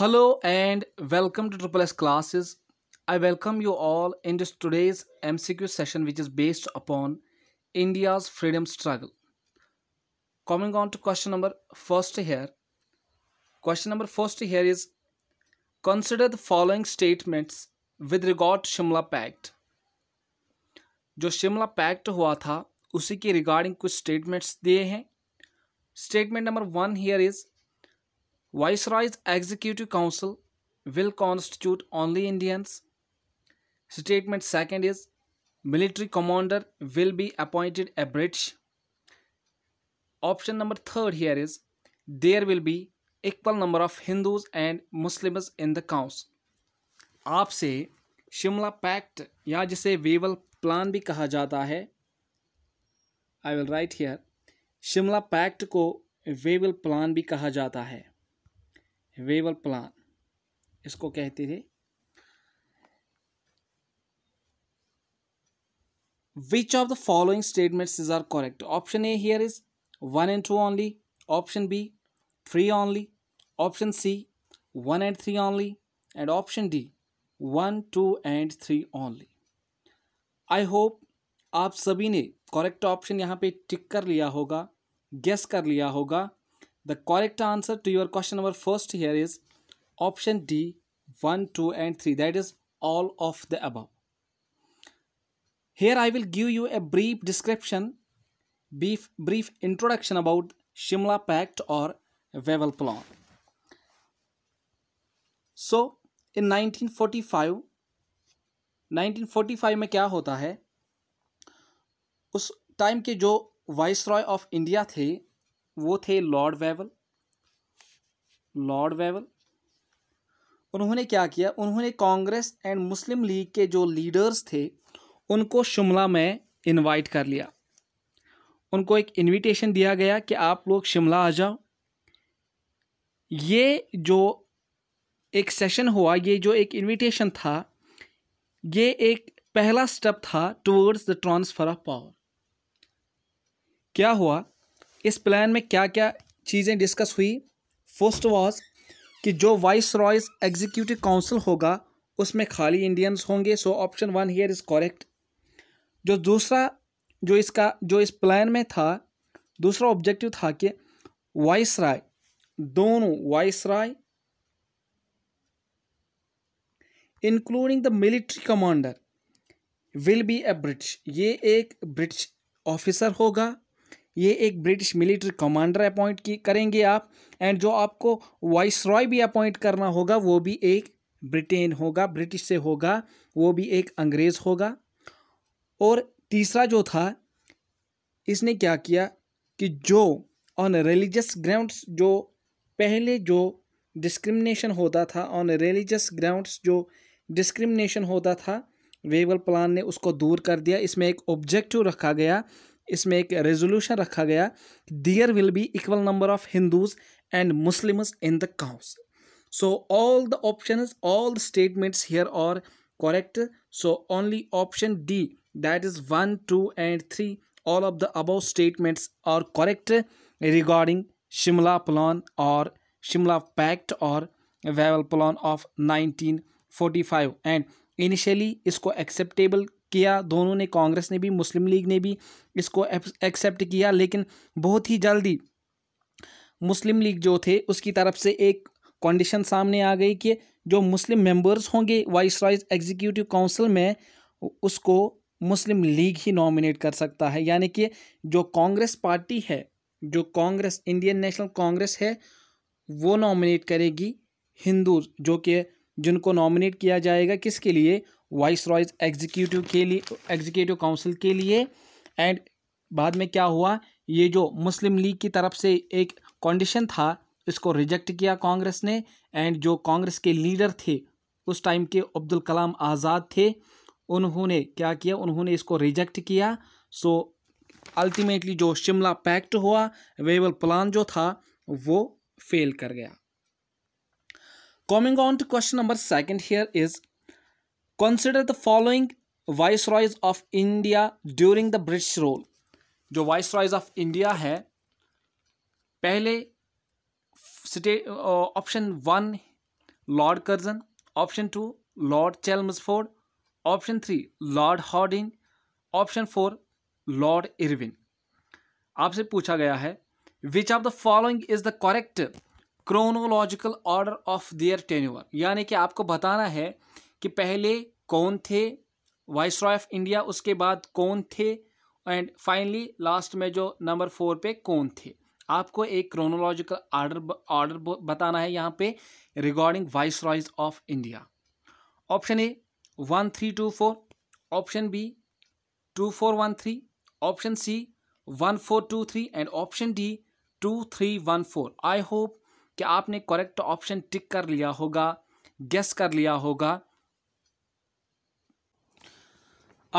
Hello and welcome to Triple S classes. I welcome you all in this today's MCQ session which is based upon India's freedom struggle. Coming on to question number first here. Question number first here is consider the following statements with regard to Shimla Pact. जो Shimla pact हुआ था उसी के regarding कुछ statements दिए हैं statement number one here is Viceroy's Executive Council will constitute only Indians. Statement second is military commander will be appointed a British. Option number third here is there will be equal number of Hindus and Muslims in the council. आपसे Shimla pact या जिसे Wavell plan भी कहा जाता है I will write here Shimla pact को Wavell plan भी कहा जाता है वेवल प्लान इसको कहते थे which of the following statements is are correct option A here is one and two only option B three only option C one and three only and option D one two and three only I hope आप सभी ने correct option यहाँ पे टिक कर लिया होगा guess कर लिया होगा The correct answer to your question number first here is option D 1, 2 and 3 that is all of the above. Here I will give you a brief description, brief, brief introduction about Shimla Pact or Wewel Plan. so in 1945 1945 में क्या होता है उस time के जो vice viceroy of India थे वो थे लॉर्ड वेवल लॉर्ड वेवल उन्होंने क्या किया उन्होंने कांग्रेस एंड मुस्लिम लीग के जो लीडर्स थे उनको शिमला में इनवाइट कर लिया उनको एक इनविटेशन दिया गया कि आप लोग शिमला आ जाओ ये जो एक सेशन हुआ ये जो एक इनविटेशन था ये एक पहला स्टेप था towards the transfer of power क्या हुआ इस प्लान में क्या क्या चीज़ें डिस्कस हुई फर्स्ट वॉज कि जो वाइस रॉयस एग्जीक्यूटिव काउंसिल होगा उसमें खाली इंडियंस होंगे so option one here is correct जो दूसरा जो इसका जो इस प्लान में था दूसरा ऑब्जेक्टिव था कि वाइस राय दोनों viceroy including the military commander will be a British ये एक ब्रिटिश ऑफिसर होगा ये एक ब्रिटिश मिलिट्री कमांडर अपॉइंट की करेंगे आप एंड जो आपको वाइस रॉय भी अपॉइंट करना होगा वो भी एक ब्रिटेन होगा ब्रिटिश से होगा वो भी एक अंग्रेज़ होगा और तीसरा जो था इसने क्या किया कि जो ऑन रिलीजियस ग्राउंड्स जो पहले जो डिस्क्रिमिनेशन होता था ऑन रिलीजियस ग्राउंड्स जो डिस्क्रिमिनेशन होता था वेवल प्लान ने उसको दूर कर दिया इसमें एक ऑब्जेक्टिव रखा गया इसमें एक रेजोल्यूशन रखा गया there will be equal number of Hindus and Muslim in the council so all the option all the statements here are correct so only option D that is one two and three all of the above statements are correct regarding Shimla plan और Shimla pact और Wavell plan of nineteen forty five and initially इसको acceptable किया दोनों ने कांग्रेस ने भी मुस्लिम league ने भी इसको एक्सेप्ट किया लेकिन बहुत ही जल्दी मुस्लिम लीग जो थे उसकी तरफ से एक कंडीशन सामने आ गई कि जो मुस्लिम मेंबर्स होंगे वाइस राइज एग्जीक्यूटिव काउंसिल में उसको मुस्लिम लीग ही नॉमिनेट कर सकता है यानी कि जो कांग्रेस पार्टी है जो कांग्रेस इंडियन नेशनल कांग्रेस है वो नॉमिनेट करेगी हिंदू जो कि जिनको नॉमिनेट किया जाएगा किसके लिए वाइस रॉयज एग्जीक्यूटिव के लिए एग्जीक्यूटिव काउंसिल के लिए एंड बाद में क्या हुआ ये जो मुस्लिम लीग की तरफ से एक कंडीशन था इसको रिजेक्ट किया कांग्रेस ने एंड जो कांग्रेस के लीडर थे उस टाइम के अब्दुल कलाम आज़ाद थे उन्होंने क्या किया उन्होंने इसको रिजेक्ट किया सो अल्टीमेटली जो शिमला पैक्ट हुआ वेबल प्लान जो था वो फेल कर गया coming on to question number second here is consider the following viceroys of India during the British rule जो वाइस रॉयज ऑफ इंडिया है पहले option one Lord Curzon option two Lord Chelmsford option three Lord Hardinge option four Lord Irwin आपसे पूछा गया है which of the following is the correct chronological order of their tenure यानी कि आपको बताना है कि पहले कौन थे वाइस रॉय ऑफ इंडिया उसके बाद कौन थे एंड फाइनली लास्ट में जो नंबर फोर पे कौन थे आपको एक क्रोनोलॉजिकल आर्डर ऑर्डर बताना है यहाँ पे regarding viceroys of India option A one three two four option B two four one three option C one four two three and option D two three one four I hope कि आपने correct option tick कर लिया होगा guess कर लिया होगा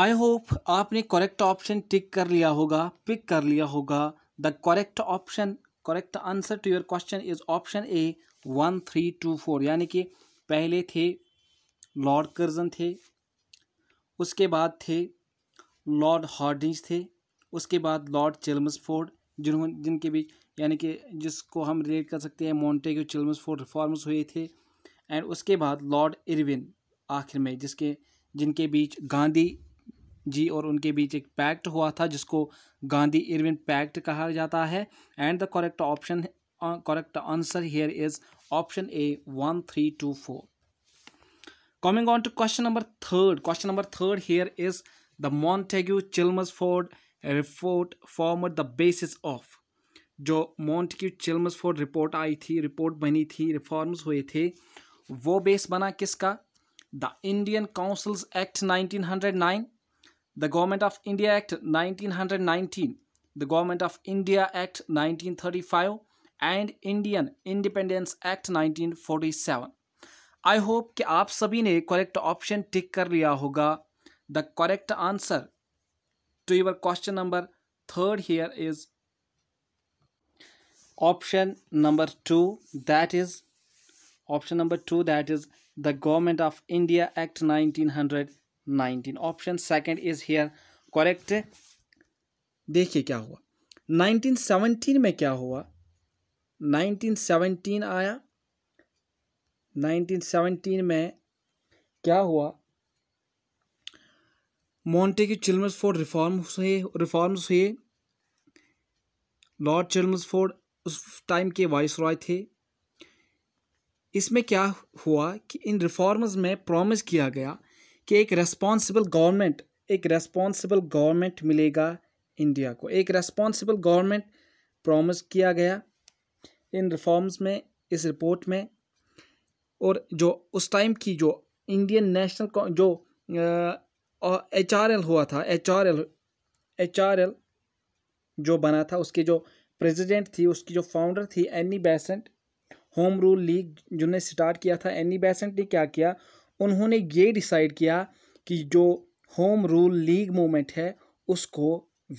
I hope आपने correct option tick कर लिया होगा पिक कर लिया होगा the correct option correct answer to your question is option A one three two four यानी कि पहले थे लॉर्ड कर्जन थे उसके बाद थे लॉर्ड हार्डिंग थे उसके बाद लॉर्ड चिल्मसफोर्ड जिन्होंने जिनके बीच यानी कि जिसको हम रिलेट कर सकते हैं मॉन्टेग्यू चिल्मसफोर्ड रिफॉर्म्स हुए थे एंड उसके बाद लॉर्ड इरविन आखिर में जिसके जिनके बीच गांधी जी और उनके बीच एक पैक्ट हुआ था जिसको गांधी इरविन पैक्ट कहा जाता है and the correct option correct answer here is option A one three two four on to question number third question number third here is the Montagu Chelmsford report form the basis of जो Chelmsford report आई थी report बनी थी reforms हुए थे वो base बना किसका the Indian councils act 1909 the Government of India Act 1919, the Government of India Act 1935, and Indian Independence Act 1947. I hope कि आप सभी ने correct option tick कर The correct answer to your question number third here is option number two. That is option number two. That is the Government of India Act 1900. Nineteen option second is here correct देखिए क्या हुआ nineteen seventeen में क्या हुआ nineteen seventeen आया nineteen seventeen में क्या हुआ मोंटे के चिल्मस फोर्ड रिफॉर्म्स हुए रिफॉर्म्स हुए लॉर्ड चिल्मस फोर्ड उस टाइम के वाइस रॉय थे इसमें क्या हुआ कि इन रिफॉर्म्स में प्रॉमिस किया गया कि एक रेस्पॉन्सिबल गवर्नमेंट एक रेस्पॉन्सिबल गवर्नमेंट मिलेगा इंडिया को एक रेस्पॉन्सिबल गवर्नमेंट प्रॉमिस किया गया इन रिफॉर्म्स में इस रिपोर्ट में और जो उस टाइम की जो इंडियन नेशनल जो एच आर एल हुआ था H R L H R L जो बना था उसके जो प्रेसिडेंट थी उसकी जो फाउंडर थी Annie Besant Home Rule League जिन्होंने स्टार्ट किया था एनी बेसेंट e ने क्या किया उन्होंने ये डिसाइड किया कि जो होम रूल लीग मूवमेंट है उसको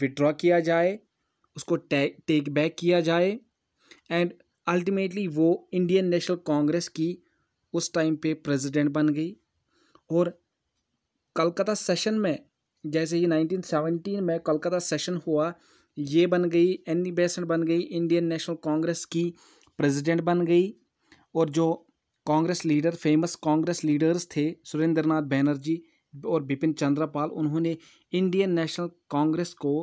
विड्रॉ किया जाए उसको टेक बैक किया जाए एंड अल्टीमेटली वो इंडियन नेशनल कांग्रेस की उस टाइम पे प्रेसिडेंट बन गई और कलकत्ता सेशन में जैसे ही 1917 में कलकत्ता सेशन हुआ ये बन गई एनी बेसेंट बन गई इंडियन नेशनल कांग्रेस की प्रेसिडेंट बन गई और जो Congress leader famous Congress leaders थे सुरेंद्र नाथ बैनर्जी और बिपिन चंद्रापाल उन्होंने इंडियन नेशनल कांग्रेस को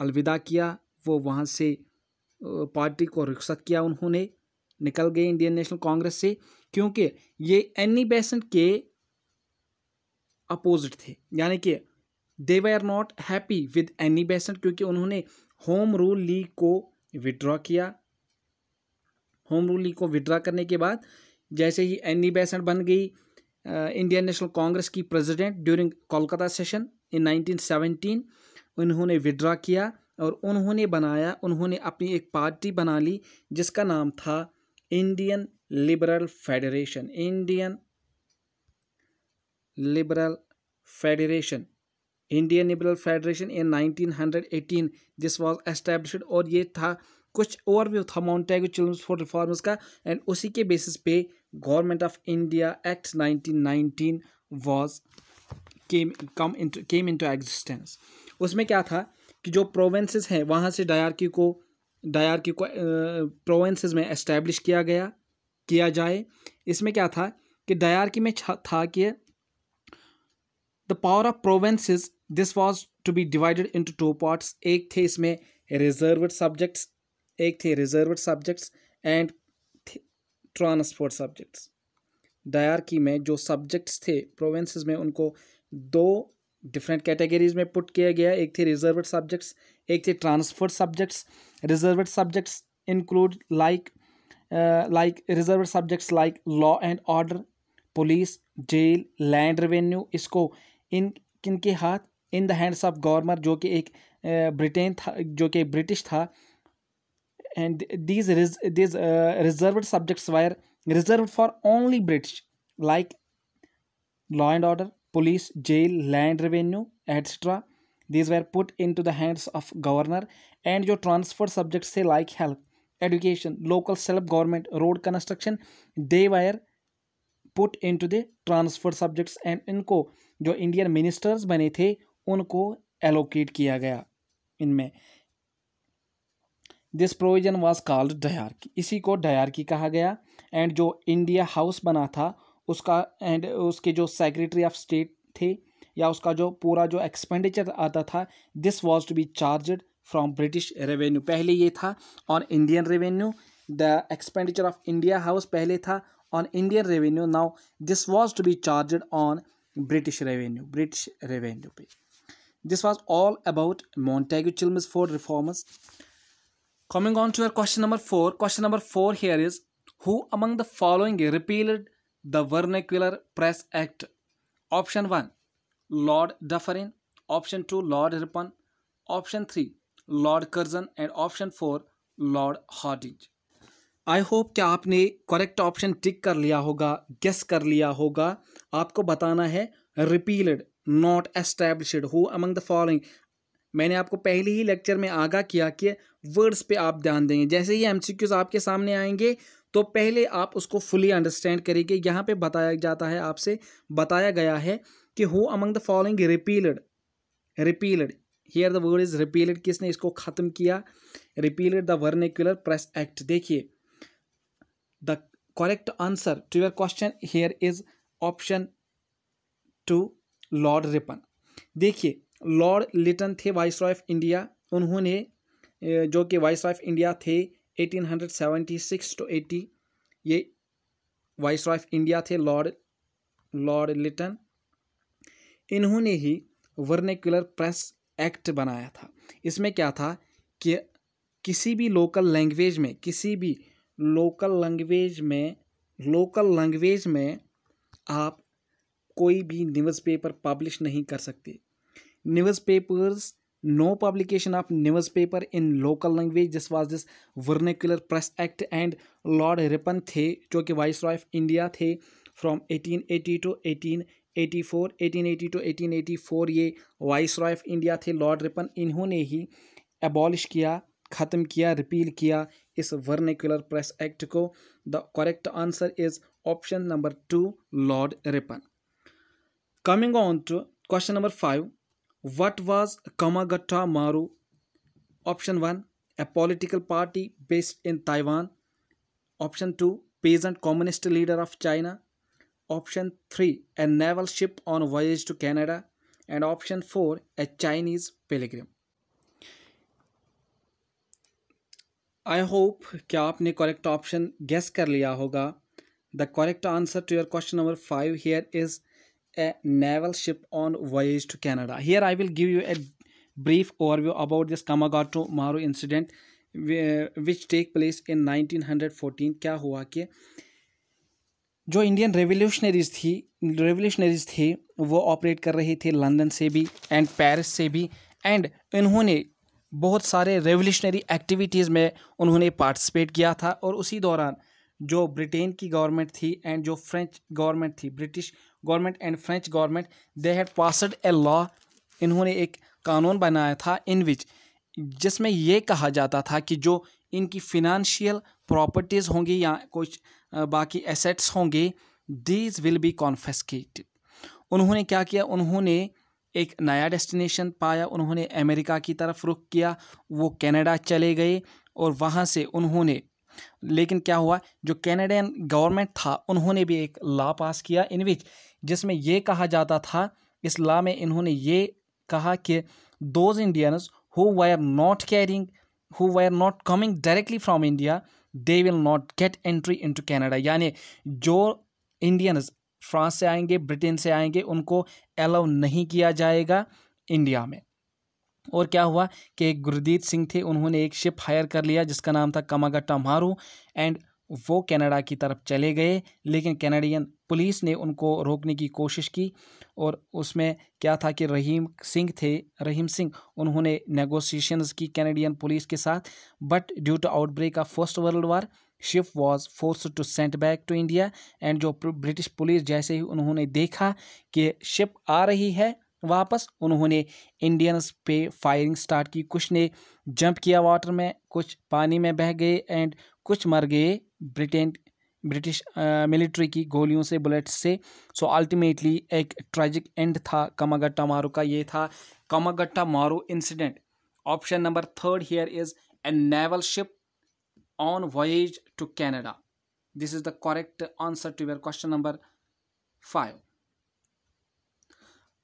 अलविदा किया वो वहाँ से पार्टी को रुख्सत किया उन्होंने निकल गए इंडियन नेशनल कांग्रेस से क्योंकि ये एनी बेसेंट के अपोजिट थे यानी कि they were not happy with Annie Besant क्योंकि उन्होंने होम रूल लीग को विड्रॉ किया होम रूल लीग को विड्रॉ करने के बाद जैसे ही एनी बैसेंट e बन गई इंडियन नेशनल कांग्रेस की president during Kolkata session in 1917 उन्होंने विड्रा किया और उन्होंने बनाया उन्होंने अपनी एक पार्टी बना ली जिसका नाम था Indian Liberal Federation Indian Liberal Federation Indian Liberal Federation in 1918 this was established और ये था कुछ ओवरव्यू था मॉन्टेगो चिल्ड्रंस फॉर रिफॉर्मर्स का एंड उसी के बेसिस पे government of India act 1919 was came come into came into existence उसमें क्या था कि जो प्रोवेंसेस हैं वहाँ से डायरकी को डायरकी को प्रोवेंसेस में इस्टेब्लिश किया गया किया जाए इसमें क्या था कि डायरकी में था कि the power of provinces this was to be divided into two parts एक थे इसमें रिजर्व सब्जेक्ट्स एक थे reserve subjects and transport subjects dyarchy में जो सब्जेक्ट्स थे प्रोविंस में उनको दो डिफरेंट कैटेगरीज में पुट किया गया एक थे रिजर्व सब्जेक्ट्स एक थे transport subjects reserve subjects include like like reserve subjects like law and order police jail land revenue इसको इन किन के हाथ in the hands of governor जो कि एक ब्रिटेन uh, था जो कि ब्रिटिश था and these res these uh, reserved subjects were reserved for only British, like law and order, police, jail, land revenue, etc. These were put into the hands of governor and your transfer subjects say like health, education, local self-government, road construction, they were put into the transfer subjects, and inko jo Indian ministers bane the, unko allocate kiya gaya, गया इनमें this provision was called dyarchy इसी को डयार्की कहा गया and जो India house बना था उसका एंड उसके जो सेक्रेटरी ऑफ स्टेट थे या उसका जो पूरा जो एक्सपेंडिचर आता था this was to be charge from British revenue पहले ये था on Indian revenue the expenditure of India house पहले था on Indian revenue now this was to be charge on British revenue British revenue पे this was all about Montagu Chelmsford reformers Coming on to your question number 4. Question number 4 here is Who among the following repealed the Vernacular Press Act? Option 1 Lord Dufferin. Option 2 Lord Ripon. Option 3 Lord Curzon. And option four Lord Hardinge I hope कि आपने correct option tick कर लिया होगा guess कर लिया होगा आपको बताना है repealed not established who among the following मैंने आपको पहले ही लेक्चर में आगाह किया कि वर्ड्स पे आप ध्यान देंगे जैसे ही एम आपके सामने आएंगे तो पहले आप उसको फुली अंडरस्टैंड करेंगे यहाँ पे बताया जाता है आपसे बताया गया है कि who among the following repealed repealed here the word is repealed किसने इसको ख़त्म किया repealed the vernacular press act देखिए the correct answer to your question here is option two lord Ripon देखिए लॉर्ड लिटन थे वाइस ऑफ इंडिया उन्होंने जो कि वाइस ऑफ इंडिया थे 1876 टू 80 ये वाइस ऑफ इंडिया थे लॉर्ड लॉर्ड लिटन इन्होंने ही वर्नेकुलर प्रेस एक्ट बनाया था इसमें क्या था कि किसी भी लोकल लैंग्वेज में किसी भी लोकल लैंग्वेज में लोकल लैंग्वेज में आप कोई भी न्यूज़पेपर पब्लिश नहीं कर सकते newspapers no publication of newspaper in local language this was this vernacular press act and lord Ripon थे जो कि वाइस रॉय ऑफ इंडिया थे from eighteen eighty two eighteen eighty four eighteen eighty two eighteen eighty four ये viceroy of India थे lord Ripon इन्होंने ही abolish किया ख़त्म किया रिपील किया इस वर्नेकुलर प्रेस एक्ट को the correct answer is option number two lord Ripon coming on to question number five What was Kamagata Maru? Option 1 A political party based in Taiwan. Option 2 Peasant communist leader of China. Option 3 A naval ship on voyage to Canada. And option 4 A Chinese pilgrim. I hope क्या आपने correct option guess कर लिया होगा the correct answer to your question number five a naval ship on voyage to Canada. Here I will give you a brief overview about this Kamagato Maru incident which take place in 1914 क्या हुआ कि जो Indian revolutionaries थी revolutionaries थे वो operate कर रहे थे लंदन से भी एंड पेरिस से भी एंड इन्होंने बहुत सारे रेवोल्यूशनरी एक्टिविटीज़ में उन्होंने पार्टिसिपेट किया था और उसी दौरान जो ब्रिटेन की गवर्नमेंट थी एंड जो फ्रेंच गवर्नमेंट थी British government and French government they had passed a law इन्होंने एक कानून बनाया था इन विच जिसमें यह कहा जाता था कि जो इनकी फिनंशियल प्रॉपर्टीज़ होंगी या कुछ बाकी एसेट्स होंगे दीज विल बी कॉन्फेस्केटेड उन्होंने क्या किया उन्होंने एक नया डेस्टिनेशन पाया उन्होंने अमेरिका की तरफ रुख किया वो कनाडा चले गए और वहाँ से उन्होंने लेकिन क्या हुआ जो कैनेडियन गवर्नमेंट था उन्होंने भी एक लॉ पास किया इन विच जिसमें यह कहा जाता था इस ला में इन्होंने ये कहा कि those Indians who were not carrying who were not coming directly from India they will not get entry into Canada यानी जो इंडियंस फ्रांस से आएंगे ब्रिटेन से आएंगे उनको अलाउ नहीं किया जाएगा इंडिया में और क्या हुआ कि गुरदीत सिंह थे उन्होंने एक शिप हायर कर लिया जिसका नाम था कमागट्टा मारू एंड वो कनाडा की तरफ चले गए लेकिन कैनेडियन पुलिस ने उनको रोकने की कोशिश की और उसमें क्या था कि रहीम सिंह थे रहीम सिंह उन्होंने नेगोशिएशंस की कैनेडियन पुलिस के साथ but due to outbreak of first world war ship was force to sent back to India and जो ब्रिटिश पुलिस जैसे ही उन्होंने देखा कि शिप आ रही है वापस उन्होंने इंडियंस पे फायरिंग स्टार्ट की कुछ ने जंप किया वाटर में कुछ पानी में बह गए एंड कुछ मर गए ब्रिटेन ब्रिटिश मिलिट्री की गोलियों से बुलेट्स से सो so अल्टीमेटली एक ट्रैजिक एंड था कमागट्टा मारू का ये था Komagata Maru incident option number third here is a naval ship on voyage to Canada this is the correct answer to your question number five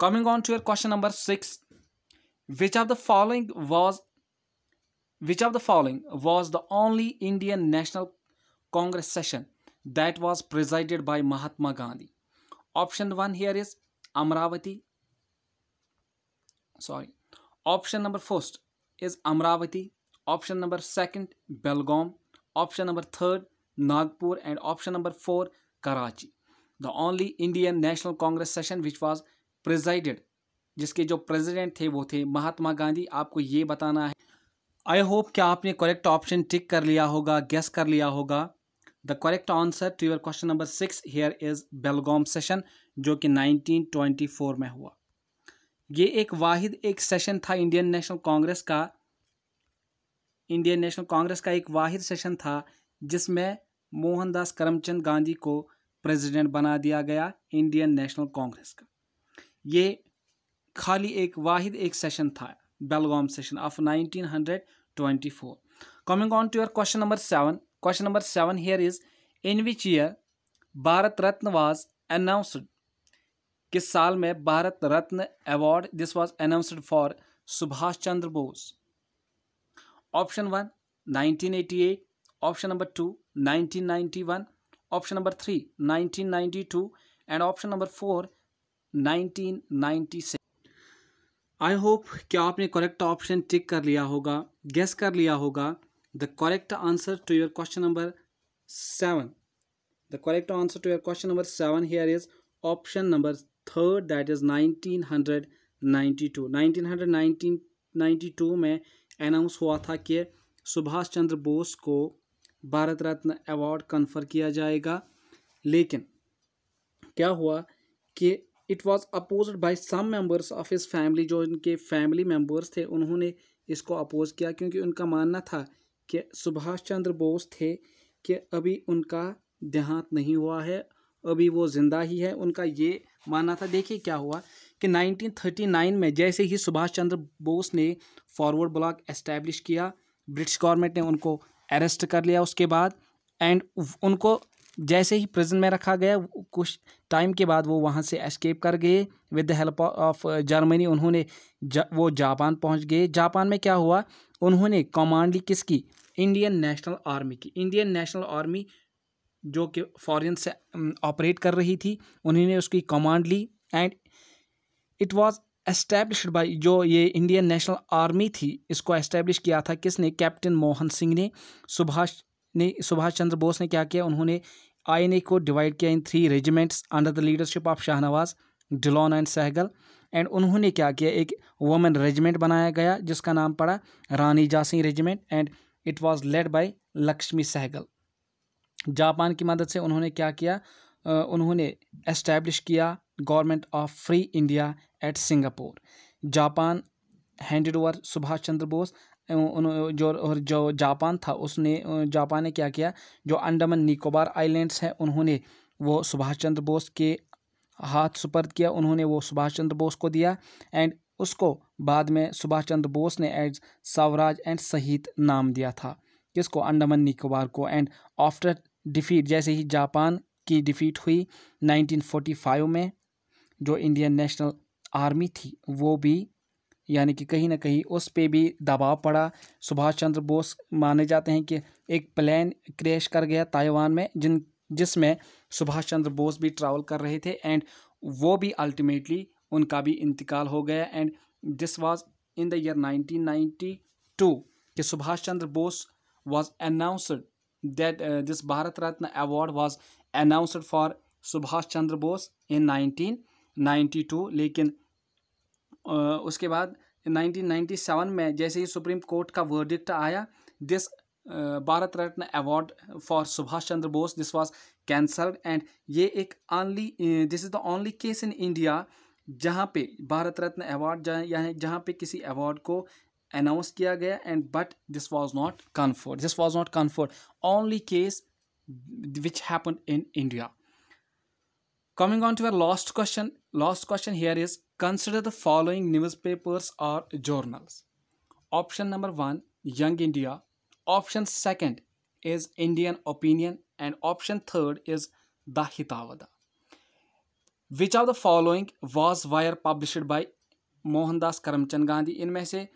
coming on to your question number six which are the following was Which of the following was the only Indian National Congress session that was presided by Mahatma Gandhi? Option 1 here is Amravati. Sorry. Option number first is Amravati. Option number second, Belgaum. Option number third, Nagpur. And option number four, Karachi. The only Indian National Congress session which was presided जिसके जो president थे वो थे महात्मा गांधी आपको ये बताना I hope क्या आपने करेक्ट ऑप्शन टिक कर लिया होगा गेस कर लिया होगा the correct answer to your question number six here is Belgaum session जो कि 1924 में हुआ ये एक वाहिद एक सेशन था इंडियन नेशनल कांग्रेस का इंडियन नेशनल कांग्रेस का एक वाहिद सेशन था जिसमें मोहनदास करमचंद गांधी को प्रेसिडेंट बना दिया गया इंडियन नेशनल कांग्रेस का ये खाली एक वाहिद एक सेशन था Belgaum session of 1924. Coming on to your question number 7. Question number 7 here is In which year Bharat Ratna was announced? किस साल में Bharat Ratna award this was announced for Subhash Chandra Bose option one 1988 option number two 1991 option number three 1992 and option number four 1996 I hope कि आपने correct option tick कर लिया होगा guess कर लिया होगा the correct answer to your question number seven the correct answer to your question number seven here is option number third that is nineteen hundred ninety two nineteen hundred nineteen ninety two में announce हुआ था कि सुभाष चंद्र बोस को Bharat Ratna award confer किया जाएगा लेकिन क्या हुआ कि it was opposed by some members of his family जो इनके फैमिली मेम्बर्स थे उन्होंने इसको अपोज किया क्योंकि उनका मानना था कि सुभाष चंद्र बोस थे कि अभी उनका देहांत नहीं हुआ है अभी वो ज़िंदा ही है उनका ये मानना था देखिए क्या हुआ कि 1939 में जैसे ही सुभाष चंद्र बोस ने फॉरवर्ड ब्लॉक एस्टैब्लिश किया ब्रिटिश गवर्नमेंट ने उनको अरेस्ट कर लिया उसके बाद एंड उनको जैसे ही प्रिजन में रखा गया कुछ टाइम के बाद वो वहाँ से एस्केप कर गए with the help of Germany उन्होंने जा, वो जापान पहुँच गए जापान में क्या हुआ उन्होंने कमांड ली किसकी इंडियन नेशनल आर्मी की इंडियन नेशनल आर्मी जो कि फॉरेन से ऑपरेट um, कर रही थी उन्होंने उसकी कमांड ली and it was establish by जो ये इंडियन नेशनल आर्मी थी इसको एस्टैब्लिश किया था किसने कैप्टन मोहन सिंह ने सुभाष ने सुभाष चंद्र बोस ने क्या किया उन्होंने आईएनए को डिवाइड किया in three regiments under the leadership of Shahnawaz Dhillon and Sahgal and उन्होंने क्या किया एक वुमेन रेजिमेंट बनाया गया जिसका नाम पड़ा रानी जासी regiment and it was led by Lakshmi Sahgal Japan की मदद से उन्होंने क्या किया उन्होंने एस्टैब्लिश किया government of free India at Singapore Japan handed over Subhash Chandra Bose जो और जो जापान था उसने जापान ने क्या किया जो अंडमान निकोबार आइलैंड्स हैं उन्होंने वो सुभाष चंद्र बोस के हाथ सुपर्द किया उन्होंने वो सुभाष चंद्र बोस को दिया एंड उसको बाद में सुभाष चंद्र बोस ने एज स्वराज एंड शहीद नाम दिया था किसको अंडमान निकोबार को एंड आफ्टर डिफीट जैसे ही जापान की डिफीट हुई 1945 में जो इंडियन नेशनल आर्मी थी वो भी यानी कि कहीं ना कहीं उस पे भी दबाव पड़ा सुभाष चंद्र बोस माने जाते हैं कि एक प्लेन क्रैश कर गया ताइवान में जिन जिसमें सुभाष चंद्र बोस भी ट्रैवल कर रहे थे एंड वो भी अल्टीमेटली उनका भी इंतकाल हो गया and this was in the year 1992 कि Subhash Chandra Bose was announced that this Bharat Ratna award was announced for Subhash Chandra Bose in 1992 लेकिन उसके बाद 1997 में जैसे ही सुप्रीम कोर्ट का वर्डिक्ट आया this Bharat Ratna award for Subhash Chandra Bose this was cancelled and ये एक only this is the only case in India जहाँ पे भारत रत्न अवार्ड या जहाँ पे किसी अवार्ड को अनाउंस किया गया and but this was not conferred this was not conferred only case which happen in India Coming on to our last question. Last question here is consider the following newspapers or journals. Option number one, Young India. Option second is Indian Opinion. And option third is The Hitavada. Which of the following was wire published by Mohandas Karamchand Gandhi इनमें से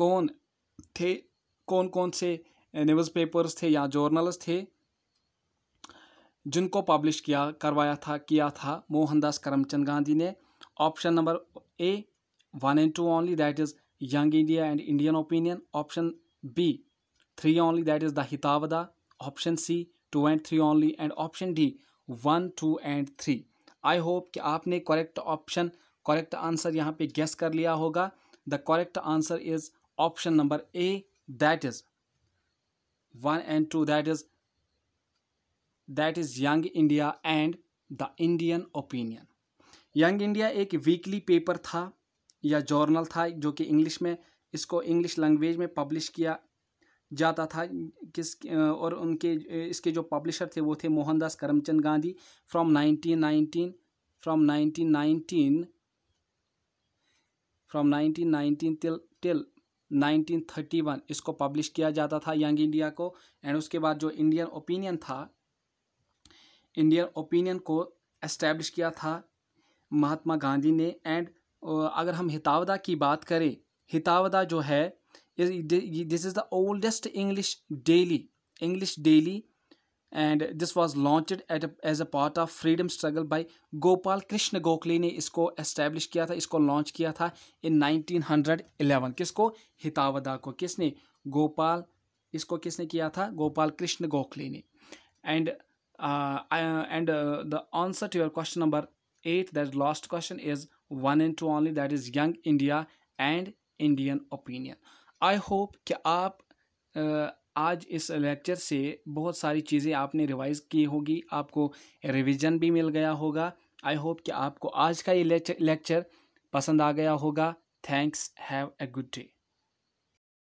कौन थे kone, kone se newspapers the ya journals थे जिनको publish किया करवाया था किया था मोहनदास करमचंद गांधी ने option number A one and two only that is Young India and Indian Opinion option B three only that is the Hitavada option C two and three only and option D one two and three I hope कि आपने correct option correct answer यहाँ पे guess कर लिया होगा the correct answer is option number A that is one and two that is that is Young India and the Indian Opinion Young India एक weekly paper था या journal था जो कि इंग्लिश में इसको इंग्लिश लैंग्वेज में पब्लिश किया जाता था किस और उनके इसके जो पब्लिशर थे वो थे Mohandas Karamchand Gandhi from 1919 from 1919 from 1919 till till 1931 इसको पब्लिश किया जाता था यंग इंडिया को एंड उसके बाद जो इंडियन ओपिनियन था इंडियन ओपिनियन को एस्टेब्लिश किया था महात्मा गांधी ने एंड अगर हम हितावदा की बात करें हितावदा जो है this is the oldest English daily English daily and this was launched at as a part of freedom struggle by Gopal Krishna Gokhale ने इसको एस्टेब्लिश किया था इसको लॉन्च किया था इन 1911 किसको हितावदा को किसने गोपाल इसको किसने किया था गोपाल कृष्ण गोखले ने and uh, and uh, the answer to your question number eight that last question is one and two only that is young india and indian opinion I hope कि आप आज इस लेक्चर से बहुत सारी चीज़ें आपने रिवाइज़ की होगी आपको रिवीजन भी मिल गया होगा आई होप कि आपको आज का ये लेक्चर पसंद आ गया होगा thanks have a good day